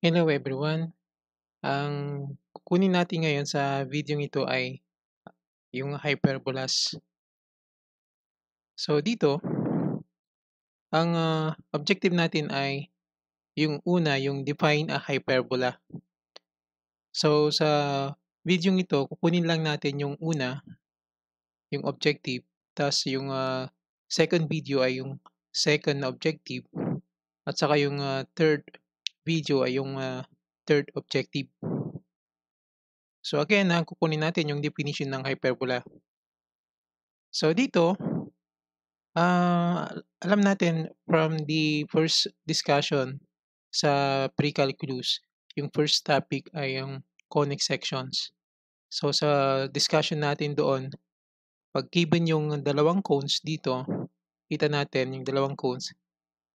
Hello everyone. Ang kukunin natin ngayon sa video ito ay yung hyperbolas. So dito, ang uh, objective natin ay yung una, yung define a hyperbola. So sa video ito, kukunin lang natin yung una, yung objective, tapos yung uh, second video ay yung second objective, at saka yung uh, third video ay yung uh, third objective. So again, ang ah, kukunin natin yung definition ng hyperbola. So dito, uh, alam natin from the first discussion sa pre-calculus, yung first topic ay yung conic sections. So sa discussion natin doon, pag given yung dalawang cones dito, kita natin yung dalawang cones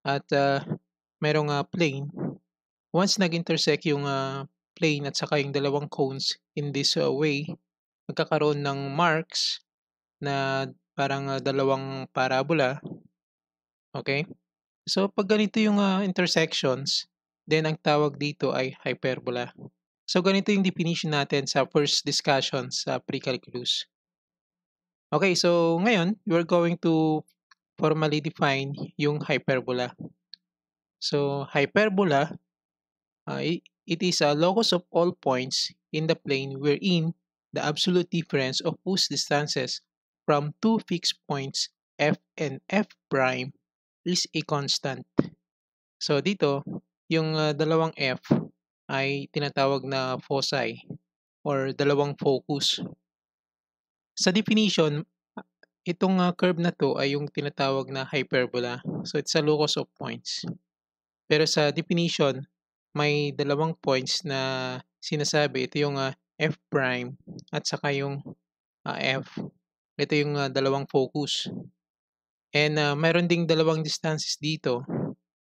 at uh, merong uh, plane Once nag-intersect yung uh, plane at saka yung dalawang cones in this uh, way, magkakaroon ng marks na parang uh, dalawang parabola. Okay? So, pag ganito yung uh, intersections, then ang tawag dito ay hyperbola. So, ganito yung definition natin sa first discussion sa pre-calculus. Okay, so ngayon, you are going to formally define yung hyperbola. So, hyperbola Uh, it is a locus of all points in the plane wherein the absolute difference of whose distances from two fixed points f and f prime is a constant. So dito, yung uh, dalawang f ay tinatawag na foci or dalawang focus. Sa definition, itong uh, curve na to ay yung tinatawag na hyperbola. So it's a locus of points. Pero sa definition, may dalawang points na sinasabi. Ito yung uh, F prime at saka yung uh, F. Ito yung uh, dalawang focus. And uh, mayroon ding dalawang distances dito.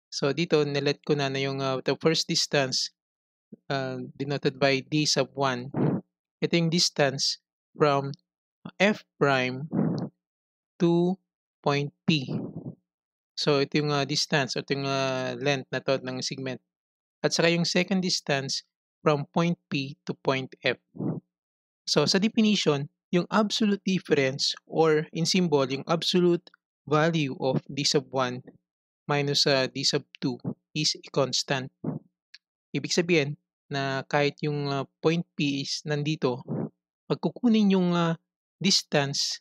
So dito, nilet ko na na yung uh, the first distance uh, denoted by D sub 1. Ito yung distance from F prime to point P. So ito yung uh, distance, ito yung uh, length na to ng segment at saka yung second distance from point P to point F. So sa definition, yung absolute difference or in symbol, yung absolute value of d sub 1 minus uh, d sub 2 is a constant. Ibig sabihin na kahit yung uh, point P is nandito, pag kukunin yung uh, distance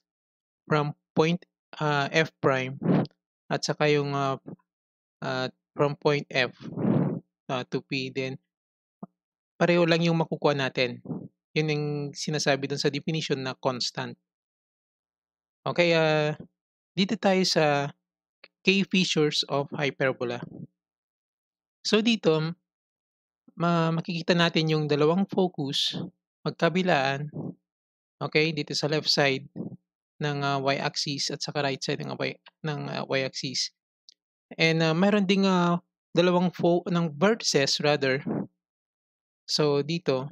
from point uh, F prime at saka yung uh, uh, from point F, uh, ah, 2P, then pareho lang yung makukuha natin. Yun yung sinasabi dun sa definition na constant. Okay, uh, dito tayo sa key features of hyperbola. So dito, ma makikita natin yung dalawang focus magkabilaan, okay, dito sa left side ng uh, y-axis at sa right side ng, uh, y, ng uh, y-axis. And uh, mayroon ding uh, dalawang fo- ng vertices rather. So dito.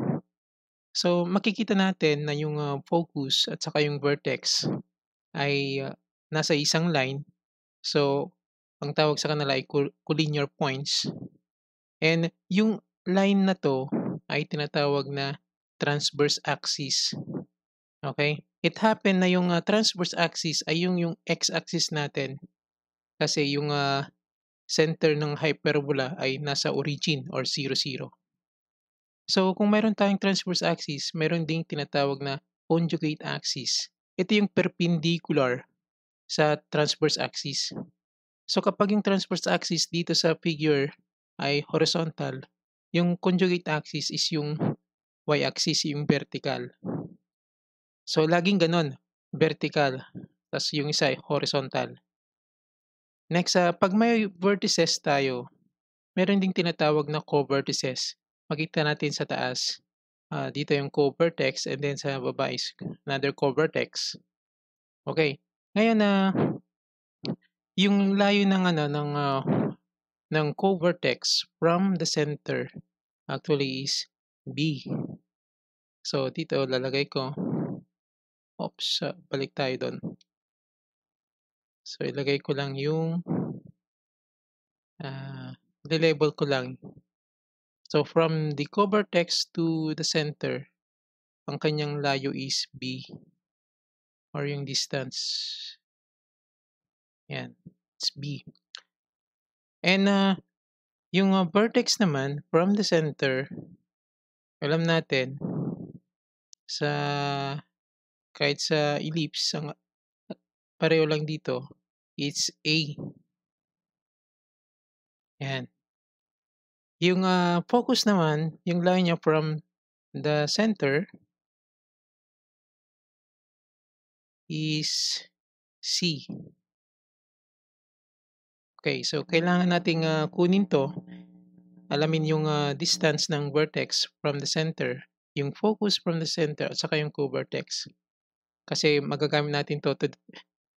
So makikita natin na yung uh, focus at saka yung vertex ay uh, nasa isang line. So ang tawag sa kanila ay collinear points. And yung line na to ay tinatawag na transverse axis. Okay? It happened na yung uh, transverse axis ay yung yung x-axis natin. Kasi yung uh, center ng hyperbola ay nasa origin or 0, 0. So kung mayroon tayong transverse axis, mayroon ding tinatawag na conjugate axis. Ito yung perpendicular sa transverse axis. So kapag yung transverse axis dito sa figure ay horizontal, yung conjugate axis is yung y-axis, yung vertical. So laging ganun, vertical, tapos yung isa ay horizontal. Next, uh, pag may vertices tayo, meron ding tinatawag na co-vertices. Makita natin sa taas, uh, dito yung co-vertex and then sa baba is another co-vertex. Okay. Ngayon na uh, yung layo ng ano ng uh, ng co-vertex from the center actually is B. So dito lalagay ko Oops, uh, balik tayo doon. So, ilagay ko lang yung uh, ah, label ko lang. So, from the cover text to the center, ang kanyang layo is B or yung distance. Yan, it's B. And uh, yung uh, vertex naman, from the center, alam natin, sa kahit sa ellipse, ang, pareho lang dito, it's A. Yan. Yung uh, focus naman, yung line niya from the center is C. Okay, so kailangan nating uh, kunin to. Alamin yung uh, distance ng vertex from the center, yung focus from the center, at saka yung covertex. Kasi magagamit natin to to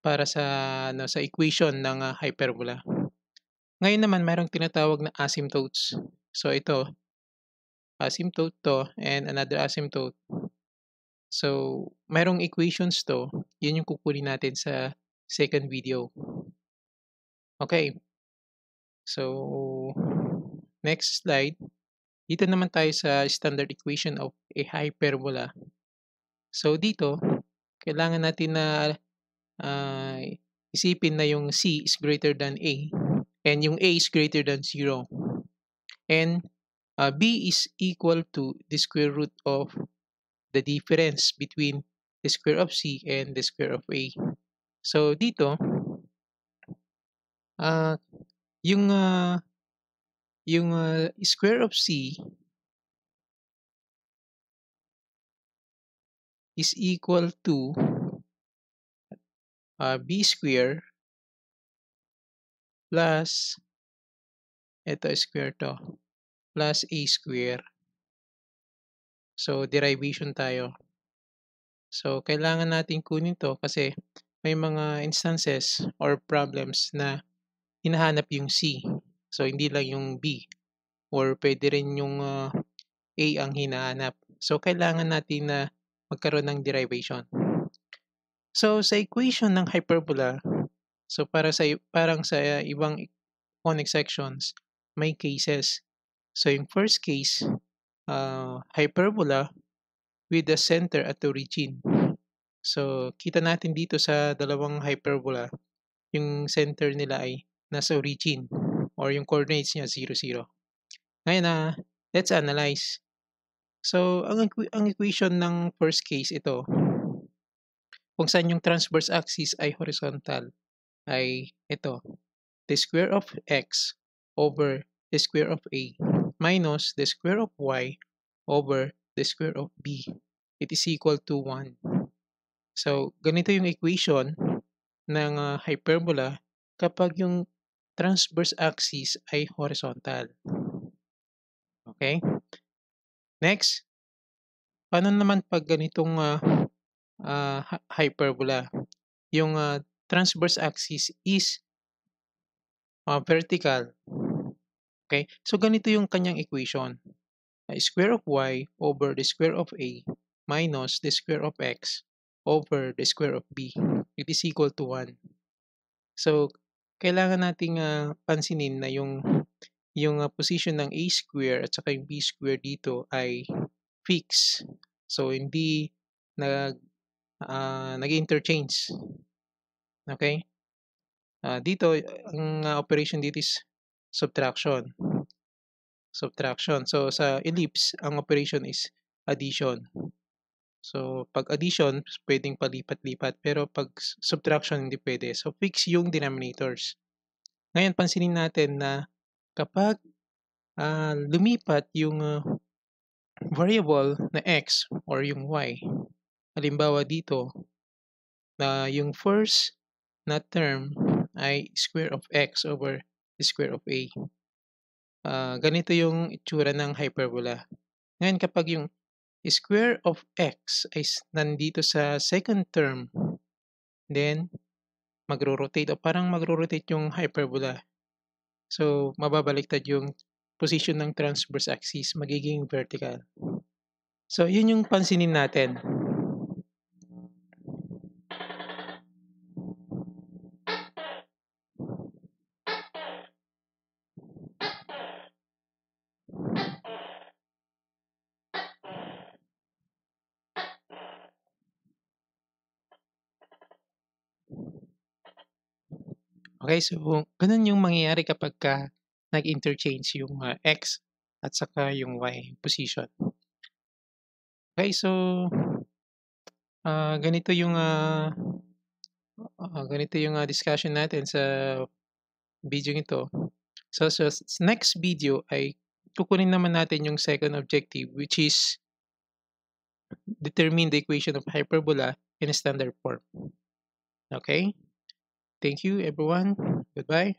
para sa ano sa equation ng uh, hyperbola. Ngayon naman mayroong tinatawag na asymptotes. So ito asymptote to and another asymptote. So mayroong equations to. Yun yung kukunin natin sa second video. Okay. So next slide. Dito naman tayo sa standard equation of a hyperbola. So dito kailangan natin na uh, isipin na yung C is greater than A and yung A is greater than 0 and uh, B is equal to the square root of the difference between the square of C and the square of A. So dito uh, yung uh, yung uh, square of C is equal to uh, b square plus ito square to plus a square so derivation tayo so kailangan natin kunin to kasi may mga instances or problems na hinahanap yung c so hindi lang yung b or pwede rin yung uh, a ang hinahanap so kailangan natin na magkaroon ng derivation So sa equation ng hyperbola, so para sa parang sa uh, ibang conic sections, may cases. So yung first case, uh, hyperbola with the center at the origin. So kita natin dito sa dalawang hyperbola, yung center nila ay nasa origin or yung coordinates niya 0, 0. Ngayon na, uh, let's analyze. So ang, ang equation ng first case ito, kung saan yung transverse axis ay horizontal ay ito, the square of x over the square of a minus the square of y over the square of b. It is equal to 1. So, ganito yung equation ng uh, hyperbola kapag yung transverse axis ay horizontal. Okay? Next, paano naman pag ganitong uh, uh, hyperbola. Yung uh, transverse axis is uh, vertical. Okay? So, ganito yung kanyang equation. Uh, square of y over the square of a minus the square of x over the square of b. It is equal to 1. So, kailangan nating uh, pansinin na yung yung uh, position ng a square at saka yung b square dito ay fixed. So, hindi nag uh, ah, nag-interchange. Okay? Uh, dito, ang uh, operation dito is subtraction. Subtraction. So, sa ellipse, ang operation is addition. So, pag addition, pwedeng palipat-lipat. Pero pag subtraction, hindi pwede. So, fix yung denominators. Ngayon, pansinin natin na kapag uh, lumipat yung uh, variable na x or yung y, Halimbawa dito, na yung first na term ay square of x over square of a. Uh, ganito yung itsura ng hyperbola. Ngayon kapag yung square of x ay nandito sa second term, then magro-rotate o parang magro-rotate yung hyperbola. So, mababaliktad yung position ng transverse axis, magiging vertical. So, yun yung pansinin natin. Okay, so ganun yung mangyayari kapag ka nag-interchange yung uh, x at saka yung y position. Okay, so uh, ganito yung uh, uh, ganito yung uh, discussion natin sa video nito. So, so next video ay kukunin naman natin yung second objective which is determine the equation of hyperbola in standard form. Okay? Thank you, everyone. Goodbye.